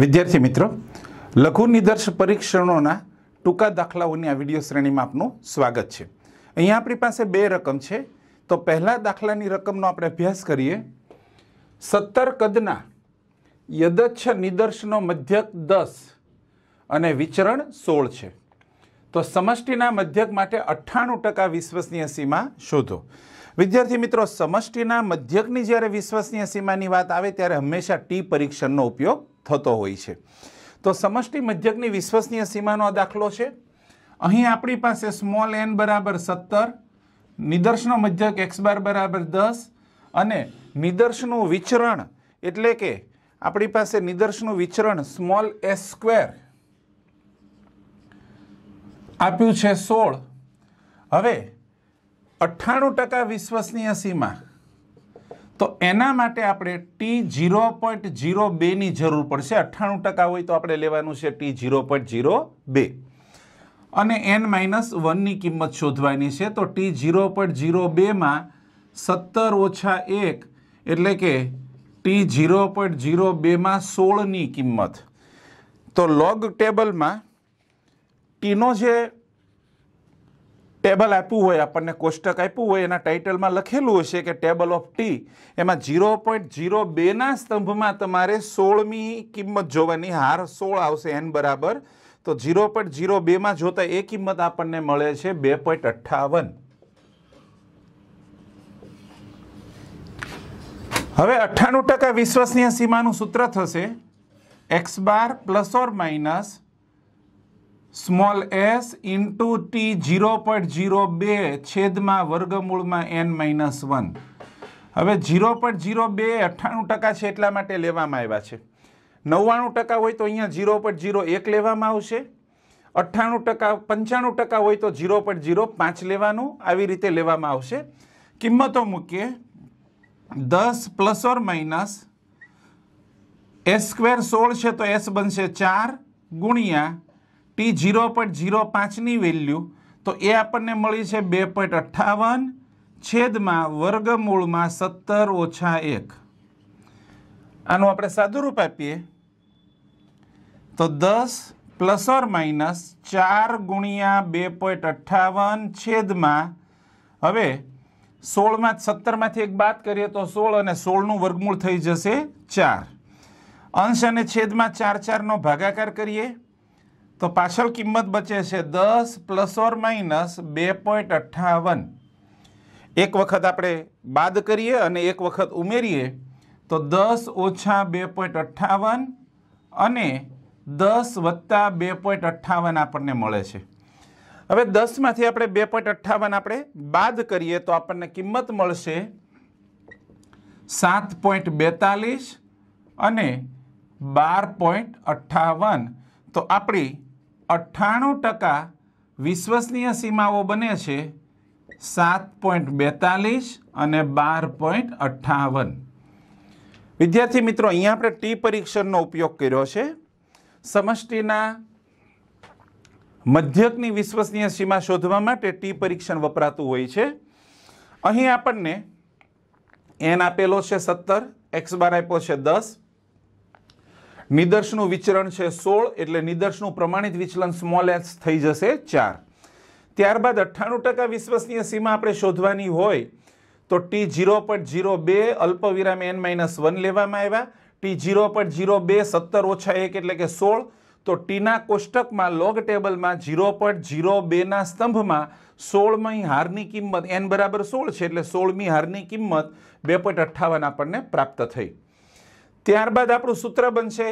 વિદ્યાર્થી મિત્રો લઘુ નિદર્શ પરીક્ષણોના ટૂંકા દાખલાઓની આ વિડીયો શ્રેણીમાં આપનું સ્વાગત છે અહીંયા આપણી પાસે બે રકમ છે તો પહેલા દાખલાની રકમનો આપણે અભ્યાસ કરીએ સત્તર કદના યદચ્છ નિદર્શનો મધ્યક દસ અને વિચરણ સોળ છે તો સમષ્ટિના મધ્યક માટે અઠ્ઠાણું ટકા વિશ્વસનીય સીમા શોધો વિદ્યાર્થી મિત્રો સમષ્ટિના મધ્યકની જ્યારે વિશ્વસનીય સીમાની વાત આવે ત્યારે હંમેશા ટી પરીક્ષણનો ઉપયોગ થતો હોય છે તો સમષ્ટિ મધ્યકની વિશ્વસનીય સીમાનો દાખલો છે અહીં આપણી પાસે સ્મોલ એન બરાબર સત્તર નિદર્શનો મધ્યક એક્સ બાર બરાબર દસ અને નિદર્શનું વિચરણ એટલે કે આપણી પાસે નિદર્શનું વિચરણ સ્મોલ એસ સ્ક્વેર આપ્યું છે સોળ હવે અઠ્ઠાણું ટકા વિશ્વસનીય સીમા તો એના માટે આપણે ટી ઝીરો પોઈન્ટ ઝીરો બેની જરૂર પડશે અઠ્ઠાણું ટકા હોય તો આપણે લેવાનું છે ટી ઝીરો પોઈન્ટ ઝીરો બે અને એન માઇનસ વનની કિંમત શોધવાની છે તો ટી ઝીરો પોઈન્ટ ઝીરો બેમાં સત્તર ઓછા એક એટલે કે ટી ઝીરો પોઈન્ટ ઝીરો બેમાં સોળની કિંમત તો લોગ ટેબલમાં ટીનો જે ટેબલ આપ્યું હોય આપણને કોષ્ટક આપ્યું હોય એના ટાઇટલમાં લખેલું હશે કે ટેબલ ઓફ ટી એમાં ઝીરો પોઈન્ટ ઝીરો બેના સ્તંભમાં તમારે સોળમી કિંમત જોવાની હાર સોળ આવશે એન બરાબર તો ઝીરો પોઈન્ટ ઝીરો બેમાં જોતા એ કિંમત આપણને મળે છે બે પોઈન્ટ અઠ્ઠાવન હવે અઠ્ઠાણું ટકા વિશ્વસનીય સીમાનું સૂત્ર થશે X bar plus or minus small S into T zero point zero બે છેદમાં વર્ગમૂળમાં એન માઇનસ વન હવે જીરો પોઈન્ટ જીરો બે અઠ્ઠાણું ટકા છે એટલા માટે લેવામાં આવ્યા છે નવ્વાણું ટકા હોય તો અહીંયા જીરો પોઈન્ટ જીરો એક લેવામાં આવશે અઠ્ઠાણું ટકા પંચાણું ટકા હોય તો જીરો પોઈન્ટ જીરો પાંચ લેવાનું આવી રીતે લેવામાં આવશે કિંમતો મૂકીએ દસ plus or minus S square સોળ છે તો એસ બનશે ચાર ગુણ્યા ટી જીરો પોઈન્ટ ઝીરો પાંચની વેલ્યુ તો એ આપણને મળી છે બે પોઈન્ટ અઠ્ઠાવન છેદમાં વર્ગમૂળમાં સત્તર ઓછા એક આનું આપણે સાદુરૂપ આપીએ તો દસ પ્લસ ઓર માઇનસ ચાર ગુણ્યા બે પોઈન્ટ અઠ્ઠાવન છેદમાં હવે સોળમાં સત્તરમાંથી એક બાદ કરીએ તો સોળ અને સોળનું વર્ગમૂળ થઈ જશે ચાર અંશ અને છેદમાં ચાર ચારનો ભાગાકાર કરીએ તો પાછળ કિંમત બચે છે દસ પ્લસ ઓર માઇનસ બે પોઈન્ટ અઠ્ઠાવન એક વખત આપણે બાદ કરીએ અને એક વખત ઉમેરીએ તો દસ ઓછા બે પોઈન્ટ અઠ્ઠાવન અને દસ વત્તા બે પોઈન્ટ અઠ્ઠાવન આપણને મળે છે હવે દસમાંથી આપણે બે પોઈન્ટ અઠ્ઠાવન આપણે બાદ કરીએ તો આપણને કિંમત મળશે સાત પોઈન્ટ બેતાલીસ અને બાર પોઈન્ટ અઠ્ઠાવન તો આપણી અઠ્ઠાણું ટકા વિશ્વસનીય સીમાઓ બને છે સાત પોઈન્ટ બેતાલીસ અને બાર પોઈન્ટ અઠ્ઠાવન વિદ્યાર્થી મિત્રો અહીંયા આપણે ટી પરીક્ષણનો ઉપયોગ કર્યો છે સમષ્ટિના મધ્યકની વિશ્વસનીય સીમા શોધવા માટે ટી પરીક્ષણ વપરાતું હોય છે અહીં આપણને એન આપેલો છે સત્તર એક્સ બાર આપ્યો છે દસ નિદર્શનું વિચરણ છે સોળ એટલે નિદર્શનું પ્રમાણિત વિચલન સ્મોલ એચ થઈ જશે ચાર ત્યારબાદ અઠ્ઠાણું ટકા વિશ્વસનીય સીમા આપણે શોધવાની હોય તો ટી જીરો પોઈન્ટ ઝીરો બે અલ્પવિરામ એન માઇનસ વન લેવામાં આવ્યા ટી જીરો પોઈન્ટ ઝીરો બે સત્તર ઓછા એક એટલે કે સોળ તો ટીના કોષ્ટકમાં લોગ ટેબલમાં જીરો પોઈન્ટ જીરો બેના સ્તંભમાં સોળમી હારની કિંમત એન બરાબર સોળ છે એટલે સોળમી હારની કિંમત બે પોઈન્ટ અઠ્ઠાવન આપણને પ્રાપ્ત થઈ ત્યારબાદ આપણું સૂત્ર બનશે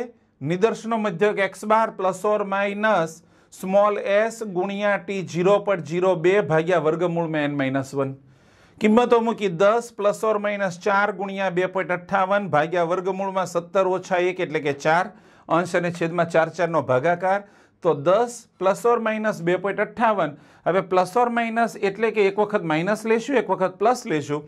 નિદર્શનો મધ્યક X bar plus or minus small S ગુણ્યા ટી જીરો પોઈન્ટ જીરો બે ભાગ્યા વર્ગમૂળમાં એન માઇનસ વન કિંમતો મૂકી દસ પ્લસ ઓર માઇનસ ચાર ગુણ્યા બે પોઈન્ટ અઠ્ઠાવન ભાગ્યા વર્ગમૂળમાં સત્તર ઓછા એક એટલે કે ચાર અંશ અને છેદમાં ચાર ચારનો ભાગાકાર તો દસ પ્લસ ઓર માઇનસ બે પોઈન્ટ અઠ્ઠાવન હવે પ્લસ ઓર માઇનસ એટલે કે એક વખત માઇનસ લેશું એક વખત પ્લસ લેશું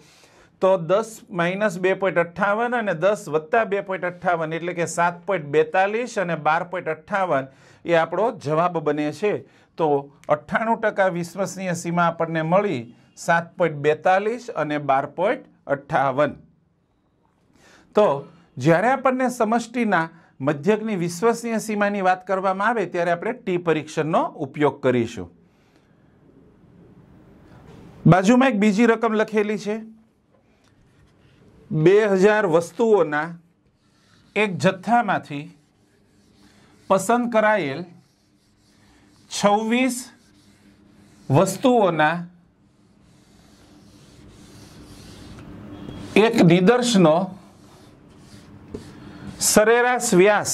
તો દસ માઇનસ બે પોઈન્ટ અઠ્ઠાવન અને દસ વત્તા બે પોઈન્ટ અઠ્ઠાવન એટલે કે સાત પોઈન્ટ બેતાલીસ અને બાર પોઈન્ટ અઠ્ઠાવન એ આપણો જવાબ બને છે તો અઠ્ઠાણું ટકા વિશ્વસનીય સીમા આપણને મળી સાત પોઈન્ટ બેતાલીસ અને બાર પોઈન્ટ અઠ્ઠાવન તો જ્યારે આપણને સમષ્ટિના મધ્યકની વિશ્વસનીય સીમાની વાત કરવામાં આવે ત્યારે આપણે ટી પરીક્ષણનો ઉપયોગ કરીશું બાજુમાં એક બીજી રકમ લખેલી છે બે હજાર વસ્તુઓના એક જથ્થામાંથી પસંદ કરાયેલ છવ્વીસ વસ્તુઓના એક નિદર્શનો સરેરાશ વ્યાસ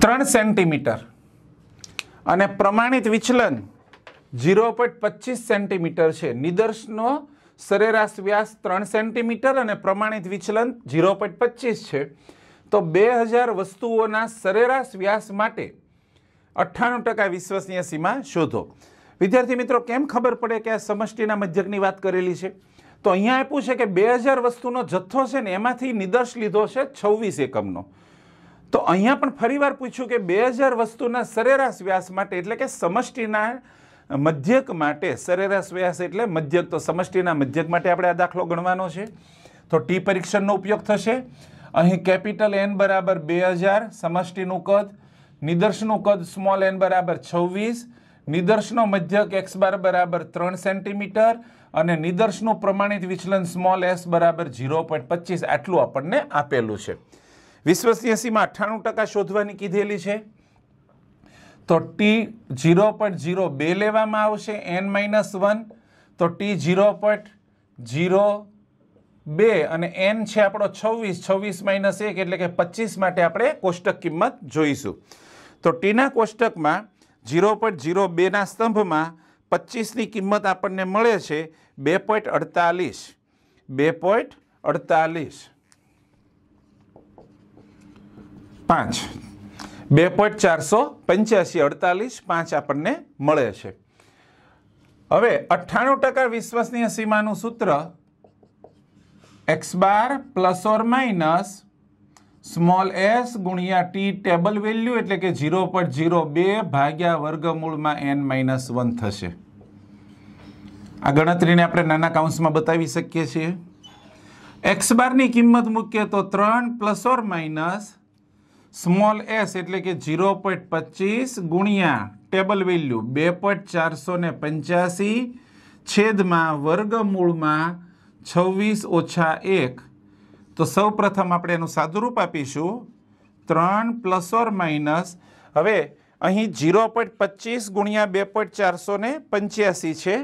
ત્રણ સેન્ટીમીટર અને પ્રમાણિત વિચલન જીરો પોઈન્ટ પચીસ સેન્ટીમીટર છે નિદર્શનો સરેરાશ વ્યાસ ત્રણ સેન્ટીમીટર અને પ્રમાણિત વિચલન જીરો પોઈન્ટ પચીસ છે તો બે હજાર વસ્તુઓના સરેરાશ વ્યાસ માટે અઠ્ઠાણું ટકા વિશ્વસનીય સીમા શોધો વિદ્યાર્થી મિત્રો કેમ ખબર પડે કે આ સમષ્ટિના મજ્જકની વાત કરેલી છે તો અહીંયા આપ્યું છે કે બે હજાર વસ્તુનો જથ્થો છે ને એમાંથી નિદર્શ લીધો છે છવ્વીસ એકમનો તો અહીંયા પણ ફરીવાર પૂછ્યું કે બે હજાર વસ્તુના સરેરાશ વ્યાસ માટે એટલે કે સમષ્ટિના મધ્યક માટે સરેરાશ વ્યાસ એટલે મધ્યક તો સમષ્ટિના મધ્યક માટે આપણે આ દાખલો ગણવાનો છે તો ટી પરીક્ષણનો ઉપયોગ થશે અહીં કેપિટલ એન બરાબર બે હજાર સમષ્ટિનું કદ નિદર્શનું કદ સ્મોલ એન બરાબર છવ્વીસ નિદર્શનો મધ્યક એક્સ બાર બરાબર ત્રણ સેન્ટીમીટર અને નિદર્શનું પ્રમાણિત વિચલન સ્મોલ એસ બરાબર ઝીરો પોઈન્ટ પચીસ આટલું આપણને આપેલું છે વિશ્વસનીયસીમાં અઠ્ઠાણું ટકા શોધવાની કીધેલી છે તો ટી ઝીરો પોઈન્ટ ઝીરો બે લેવામાં આવશે એન માઇનસ વન તો ટી ઝીરો પોઈન્ટ ઝીરો બે અને એન છે આપણો છવ્વીસ છવ્વીસ માઇનસ એક એટલે કે પચીસ માટે આપણે કોષ્ટક કિંમત જોઈશું તો ટીના કોષ્ટકમાં ઝીરો પોઈન્ટ ઝીરો બેના સ્તંભમાં પચીસની કિંમત આપણને મળે છે બે પોઈન્ટ અડતાલીસ બે પોઈન્ટ અડતાલીસ પાંચ બે પોઈન્ટ ચારસો પંચ્યાસી અડતાલીસ પાંચ આપણને મળે છે હવે અઠ્ઠાણું ટકા વિશ્વસનીય સીમાનું સૂત્ર X bar plus or minus small S ગુણ્યા ટી ટેબલ વેલ્યુ એટલે કે ઝીરો પોઈન્ટ ઝીરો બે ભાગ્યા વર્ગમૂળમાં એન માઇનસ વન થશે આ ગણતરીને આપણે નાના કાઉન્સમાં બતાવી શકીએ છીએ એક્સ બારની કિંમત મૂકીએ તો ત્રણ plus or minus small S એટલે કે ઝીરો પોઈન્ટ પચીસ ગુણ્યા ટેબલ વેલ્યુ બે પોઈન્ટ ચારસો ને પંચ્યાસી છેદમાં વર્ગમૂળમાં છવ્વીસ ઓછા એક તો સૌ પ્રથમ આપણે એનું સાદુરૂપ આપીશું ત્રણ પ્લસ ઓર માઇનસ હવે અહીં ઝીરો પોઈન્ટ પચીસ ગુણ્યા બે પોઈન્ટ ચારસો ને પંચ્યાસી છે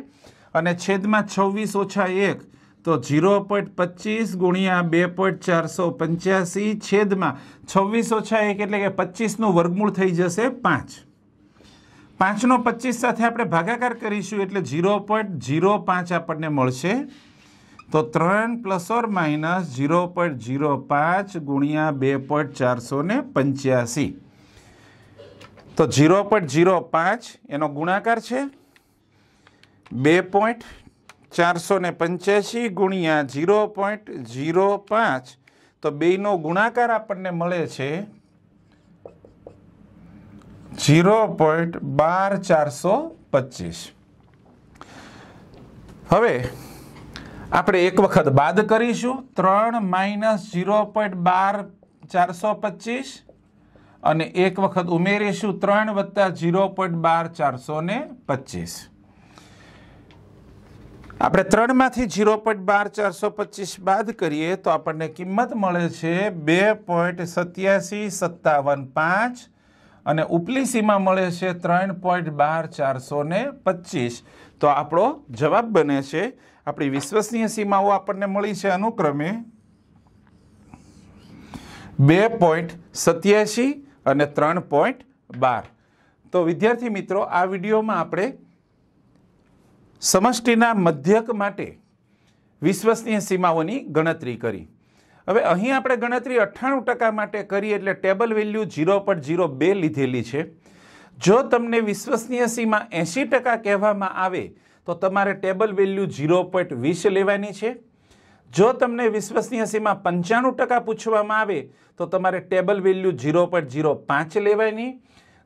અને છેદમાં છવ્વીસ ઓછા એક તો ઝીરો પોઈન્ટ પચીસ ગુણ્યા બે પોઈન્ટ ચારસો પંચ્યાસી છેદમાં છવ્વીસ ઓછા એક એટલે કે પચીસનું વર્ગમૂળ થઈ જશે પાંચ પાંચનો પચીસ સાથે આપણે ભાગાકાર કરીશું એટલે ઝીરો પોઈન્ટ ઝીરો પાંચ આપણને મળશે તો ત્રણ plus or minus zero point zero પાંચ ગુણ્યા બે પોઈન્ટ ચારસો ને પંચ્યાસી તો ઝીરો પોઈન્ટ ઝીરો પાંચ એનો ગુણાકાર છે બે પોઈન્ટ ચારસો ને પંચ્યાસી ગુણ્યા જીરો પોઈન્ટ જીરો પાંચ તો બેનો ગુણાકાર આપણને મળે છે જીરો પોઈન્ટ બાર ચારસો પચીસ હવે આપણે એક વખત બાદ કરીશું ત્રણ માઇનસ ઝીરો પોઈન્ટ બાર ચારસો પચીસ અને એક વખત ઉમેરીશું ત્રણ વત્તા ઝીરો પોઈન્ટ બાર ચારસો ને પચીસ આપણે ત્રણમાંથી ઝીરો પોઈન્ટ બાર ચારસો પચીસ બાદ કરીએ તો આપણને કિંમત મળે છે બે પોઈન્ટ સત્યાસી સત્તાવન પાંચ અને ઉપલી સીમા મળે છે ત્રણ પોઈન્ટ બાર ચારસો ને પચીસ તો આપણો જવાબ બને છે આપણી વિશ્વસનીય સીમાઓ આપણને મળી છે અનુક્રમે બે પોઈન્ટ સત્યાસી અને ત્રણ પોઈન્ટ બાર તો વિદ્યાર્થી મિત્રો આ વિડીયોમાં આપણે સમષ્ટિના મધ્યક માટે વિશ્વસનીય સીમાઓની ગણતરી કરી હવે અહીં આપણે ગણતરી અઠ્ઠાણું ટકા માટે કરી એટલે ટેબલ વેલ્યુ ઝીરો પર ઝીરો બે લીધેલી છે જો તમને વિશ્વસનીય સીમા એંશી ટકા કહેવામાં આવે તો તમારે ટેબલ વેલ્યુ ઝીરો પોઈન્ટ વીસ લેવાની છે જો તમને વિશ્વસનીય સીમા પંચાણું ટકા પૂછવામાં આવે તો તમારે table value zero point zero પાંચ લેવાની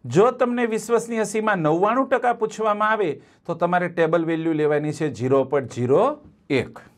જો તમને વિશ્વસનીય સીમા નવ્વાણું ટકા પૂછવામાં આવે તો તમારે ટેબલ વેલ્યુ લેવાની છે ઝીરો પોઈન્ટ ઝીરો એક